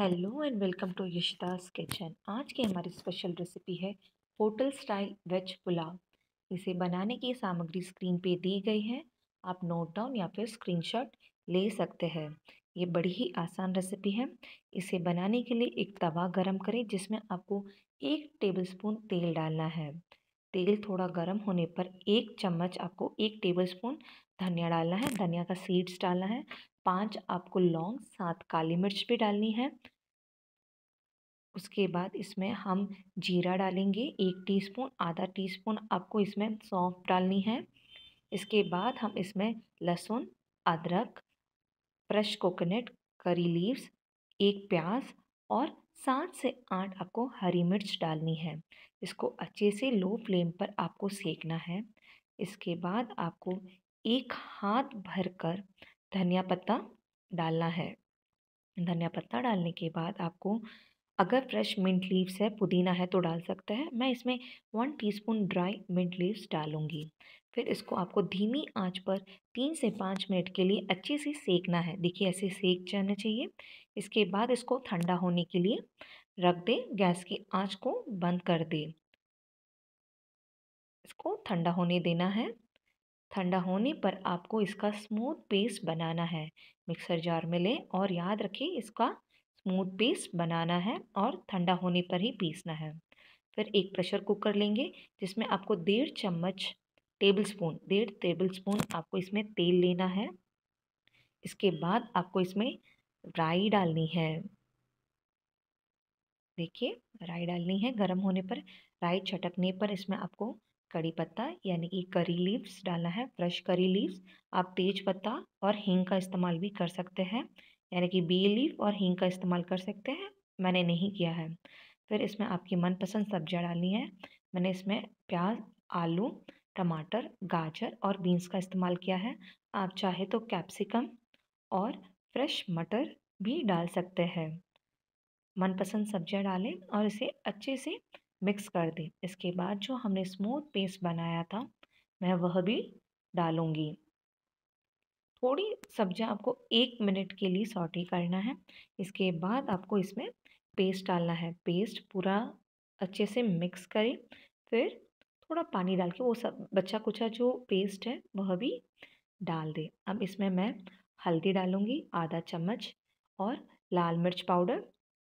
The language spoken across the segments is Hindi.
hello and welcome to Yashdas kitchen आज की हमारी स्पेशल रेसिपी है होटल स्टाइल वेज पुलाव इसे बनाने की सामग्री स्क्रीन पे दी गई है आप नोट डाउन या फिर स्क्रीनशॉट ले सकते हैं ये बड़ी ही आसान रेसिपी है इसे बनाने के लिए एक तवा गरम करें जिसमें आपको एक टेबलस्पून तेल डालना है तेल थोड़ा गर्म होने पर एक चम्मच आपको एक टेबलस्पून धनिया डालना है धनिया का सीड्स डालना है पांच आपको लौंग सात काली मिर्च भी डालनी है उसके बाद इसमें हम जीरा डालेंगे एक टीस्पून आधा टीस्पून आपको इसमें सौंफ डालनी है इसके बाद हम इसमें लहसुन अदरक फ्रेश कोकोनट करी लीव्स एक प्याज और सात से आठ आपको हरी मिर्च डालनी है इसको अच्छे से लो फ्लेम पर आपको सेकना है इसके बाद आपको एक हाथ भर कर धनिया पत्ता डालना है धनिया पत्ता डालने के बाद आपको अगर फ्रेश मिंट लीव्स है पुदीना है तो डाल सकते हैं मैं इसमें one teaspoon dry mint leaves डालूँगी फिर इसको आपको धीमी आंच पर तीन से पाँच मिनट के लिए अच्छे से सेकना है देखिए ऐसे सेक जाना चाहिए इसके बाद इसको ठंडा होने के लिए रख दें गैस की आंच को बंद कर दें इसको ठंडा होने देना है ठंडा होने पर आपको इसका स्मूथ पेस्ट बनाना है मिक्सर जार में लें और याद रखें इसका स्मूथ पेस्ट बनाना है और ठंडा होने पर ही पीसना है फिर एक प्रेशर कुकर लेंगे जिसमें आपको डेढ़ चम्मच टेबल स्पून डेढ़ टेबल स्पून आपको इसमें तेल लेना है इसके बाद आपको इसमें राई डालनी है देखिए राई डालनी है गर्म होने पर राई छटकने पर इसमें आपको कड़ी पत्ता यानी कि करी लीव्स डालना है फ्रेश करी लीव्स आप तेज पत्ता और हींग का इस्तेमाल भी कर सकते हैं यानी कि बी लीफ और हींग का इस्तेमाल कर सकते हैं मैंने नहीं किया है फिर इसमें आपकी मनपसंद सब्जियाँ डालनी है मैंने इसमें प्याज आलू टमाटर गाजर और बीन्स का इस्तेमाल किया है आप चाहे तो कैप्सिकम और फ्रेश मटर भी डाल सकते हैं मनपसंद सब्जियां डालें और इसे अच्छे से मिक्स कर दें इसके बाद जो हमने स्मूथ पेस्ट बनाया था मैं वह भी डालूँगी थोड़ी सब्जियां आपको एक मिनट के लिए सॉटी करना है इसके बाद आपको इसमें पेस्ट डालना है पेस्ट पूरा अच्छे से मिक्स करें फिर थोड़ा पानी डाल के वो सब बच्चा कुचा जो पेस्ट है वह भी डाल दें अब इसमें मैं हल्दी डालूँगी आधा चम्मच और लाल मिर्च पाउडर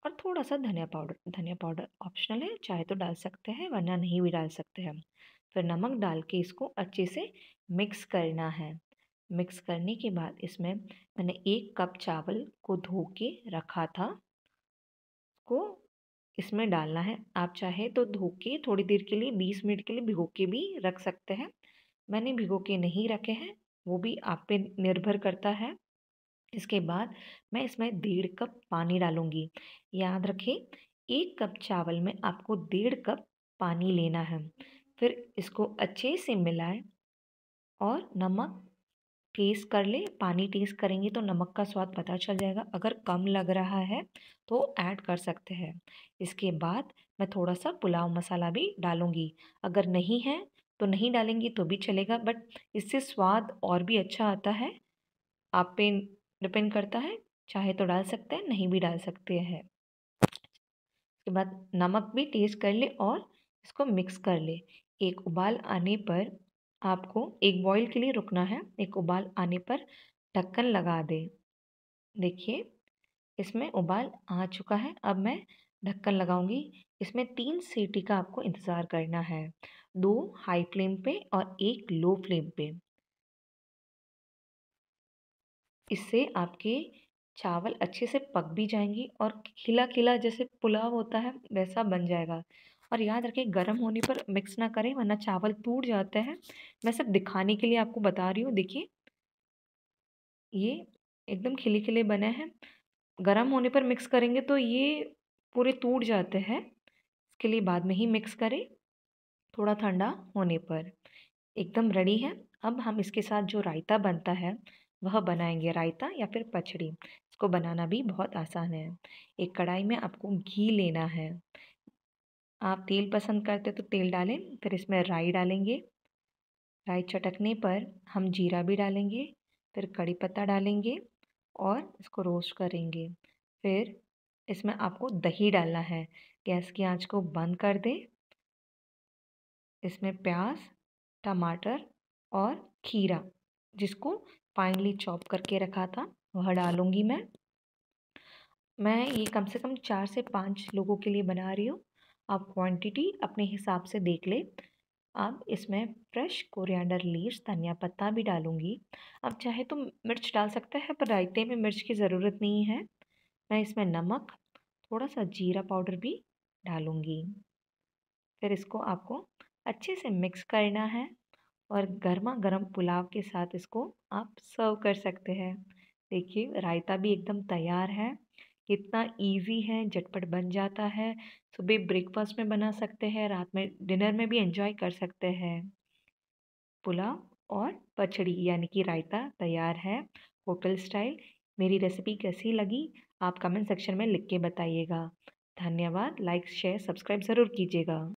और थोड़ा सा धनिया पाउडर धनिया पाउडर ऑप्शनल है चाहे तो डाल सकते हैं वरना नहीं भी डाल सकते हम फिर नमक डाल के इसको अच्छे से मिक्स करना है मिक्स करने के बाद इसमें मैंने एक कप चावल को धो के रखा था को इसमें डालना है आप चाहे तो धो के थोड़ी देर के लिए बीस मिनट के लिए भिगो के भी रख सकते हैं मैंने भिगो के नहीं रखे हैं वो भी आप पे निर्भर करता है इसके बाद मैं इसमें डेढ़ कप पानी डालूँगी याद रखें एक कप चावल में आपको डेढ़ कप पानी लेना है फिर इसको अच्छे से मिलाएं और नमक टेस्ट कर ले पानी टेस्ट करेंगे तो नमक का स्वाद पता चल जाएगा अगर कम लग रहा है तो ऐड कर सकते हैं इसके बाद मैं थोड़ा सा पुलाव मसाला भी डालूँगी अगर नहीं है तो नहीं डालेंगी तो भी चलेगा बट इससे स्वाद और भी अच्छा आता है आप पे डिपेंड करता है चाहे तो डाल सकते हैं नहीं भी डाल सकते हैं इसके बाद नमक भी टेस्ट कर ले और इसको मिक्स कर ले एक उबाल आने पर आपको एक बॉईल के लिए रुकना है एक उबाल आने पर ढक्कन लगा दें देखिए इसमें उबाल आ चुका है अब मैं ढक्कन लगाऊंगी इसमें तीन सीटी का आपको इंतज़ार करना है दो हाई फ्लेम पे और एक लो फ्लेम पे इससे आपके चावल अच्छे से पक भी जाएंगे और खिला खिला जैसे पुलाव होता है वैसा बन जाएगा और याद रखें गर्म होने पर मिक्स ना करें वरना चावल टूट जाता है मैं सब दिखाने के लिए आपको बता रही हूँ देखिए ये एकदम खिले खिले बने हैं गर्म होने पर मिक्स करेंगे तो ये पूरे टूट जाते हैं इसके लिए बाद में ही मिक्स करें थोड़ा ठंडा होने पर एकदम रेडी है अब हम इसके साथ जो रायता बनता है वह बनाएंगे रायता या फिर पचड़ी इसको बनाना भी बहुत आसान है एक कढ़ाई में आपको घी लेना है आप तेल पसंद करते तो तेल डालें फिर इसमें राई डालेंगे राई चटकने पर हम जीरा भी डालेंगे फिर कड़ी पत्ता डालेंगे और इसको रोस्ट करेंगे फिर इसमें आपको दही डालना है गैस की आंच को बंद कर दें इसमें प्याज टमाटर और खीरा जिसको फाइनली चॉप करके रखा था वह डालूँगी मैं मैं ये कम से कम चार से पाँच लोगों के लिए बना रही हूँ आप क्वांटिटी अपने हिसाब से देख ले अब इसमें फ्रेश कोरिएंडर लीव्स धनिया पत्ता भी डालूंगी अब चाहे तो मिर्च डाल सकते हैं पर रायते में मिर्च की ज़रूरत नहीं है मैं इसमें नमक थोड़ा सा जीरा पाउडर भी डालूंगी फिर इसको आपको अच्छे से मिक्स करना है और गर्मा गर्म पुलाव के साथ इसको आप सर्व कर सकते हैं देखिए रायता भी एकदम तैयार है कितना इजी है झटपट बन जाता है सुबह ब्रेकफास्ट में बना सकते हैं रात में डिनर में भी एंजॉय कर सकते हैं पुलाव और पचड़ी यानी कि रायता तैयार है होटल स्टाइल मेरी रेसिपी कैसी लगी आप कमेंट सेक्शन में लिख के बताइएगा धन्यवाद लाइक शेयर सब्सक्राइब ज़रूर कीजिएगा